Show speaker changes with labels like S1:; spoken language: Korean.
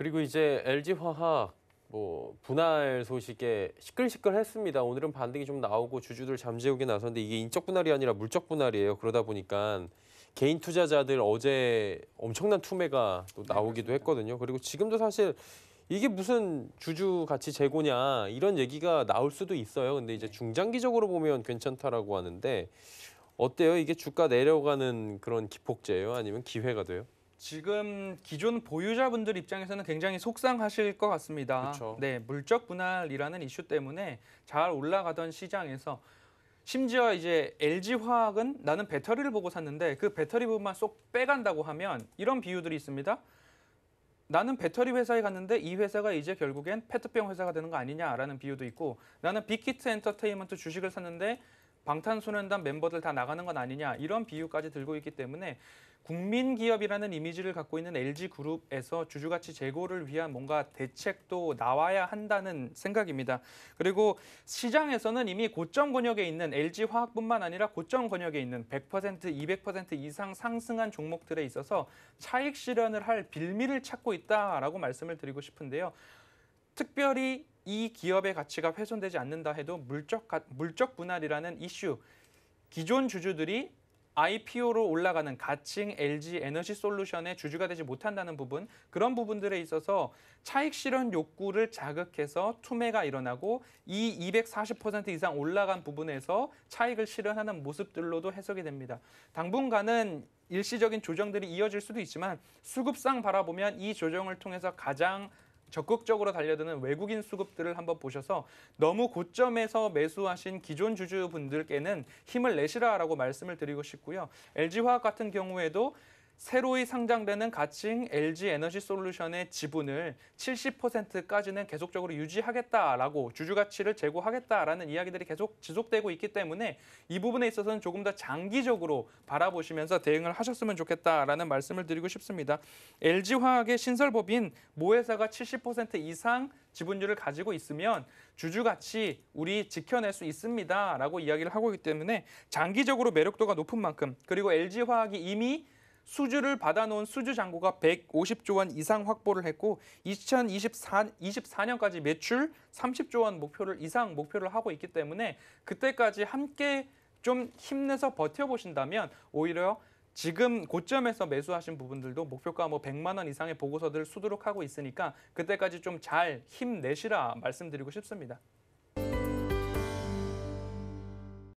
S1: 그리고 이제 LG화학 뭐 분할 소식에 시끌시끌했습니다. 오늘은 반등이 좀 나오고 주주들 잠재우기 나섰는데 이게 인적 분할이 아니라 물적 분할이에요. 그러다 보니까 개인 투자자들 어제 엄청난 투매가 또 나오기도 했거든요. 그리고 지금도 사실 이게 무슨 주주 가치 재고냐 이런 얘기가 나올 수도 있어요. 근데 이제 중장기적으로 보면 괜찮다라고 하는데 어때요? 이게 주가 내려가는 그런 기폭제예요? 아니면 기회가 돼요?
S2: 지금 기존 보유자분들 입장에서는 굉장히 속상하실 것 같습니다. 그쵸. 네, 물적 분할이라는 이슈 때문에 잘 올라가던 시장에서 심지어 이제 LG 화학은 나는 배터리를 보고 샀는데 그 배터리 부분만 쏙 빼간다고 하면 이런 비유들이 있습니다. 나는 배터리 회사에 갔는데 이 회사가 이제 결국엔 페트병 회사가 되는 거 아니냐라는 비유도 있고 나는 빅히트 엔터테인먼트 주식을 샀는데 방탄소년단 멤버들 다 나가는 건 아니냐 이런 비유까지 들고 있기 때문에 국민 기업이라는 이미지를 갖고 있는 LG 그룹에서 주주가치 제고를 위한 뭔가 대책도 나와야 한다는 생각입니다. 그리고 시장에서는 이미 고점 권역에 있는 LG 화학뿐만 아니라 고점 권역에 있는 100% 200% 이상 상승한 종목들에 있어서 차익 실현을 할 빌미를 찾고 있다라고 말씀을 드리고 싶은데요. 특별히 이 기업의 가치가 훼손되지 않는다 해도 물적, 물적 분할이라는 이슈, 기존 주주들이 IPO로 올라가는 가칭 LG 에너지 솔루션의 주주가 되지 못한다는 부분 그런 부분들에 있어서 차익 실현 욕구를 자극해서 투매가 일어나고 이 240% 이상 올라간 부분에서 차익을 실현하는 모습들로도 해석이 됩니다. 당분간은 일시적인 조정들이 이어질 수도 있지만 수급상 바라보면 이 조정을 통해서 가장 적극적으로 달려드는 외국인 수급들을 한번 보셔서 너무 고점에서 매수하신 기존 주주분들께는 힘을 내시라라고 말씀을 드리고 싶고요. LG화학 같은 경우에도 새로이 상장되는 가칭 LG 에너지 솔루션의 지분을 70%까지는 계속적으로 유지하겠다라고 주주 가치를 제고하겠다라는 이야기들이 계속 지속되고 있기 때문에 이 부분에 있어서는 조금 더 장기적으로 바라보시면서 대응을 하셨으면 좋겠다라는 말씀을 드리고 싶습니다. LG 화학의 신설법인 모회사가 70% 이상 지분율을 가지고 있으면 주주 가치 우리 지켜낼 수 있습니다라고 이야기를 하고 있기 때문에 장기적으로 매력도가 높은 만큼 그리고 LG 화학이 이미 수주를 받아놓은 수주 잔고가 150조 원 이상 확보를 했고 2024년까지 매출 30조 원 목표를 이상 목표를 하고 있기 때문에 그때까지 함께 좀 힘내서 버텨보신다면 오히려 지금 고점에서 매수하신 부분들도 목표가 뭐 100만 원 이상의 보고서들을 수두룩 하고 있으니까 그때까지 좀 잘 힘내시라 말씀드리고 싶습니다.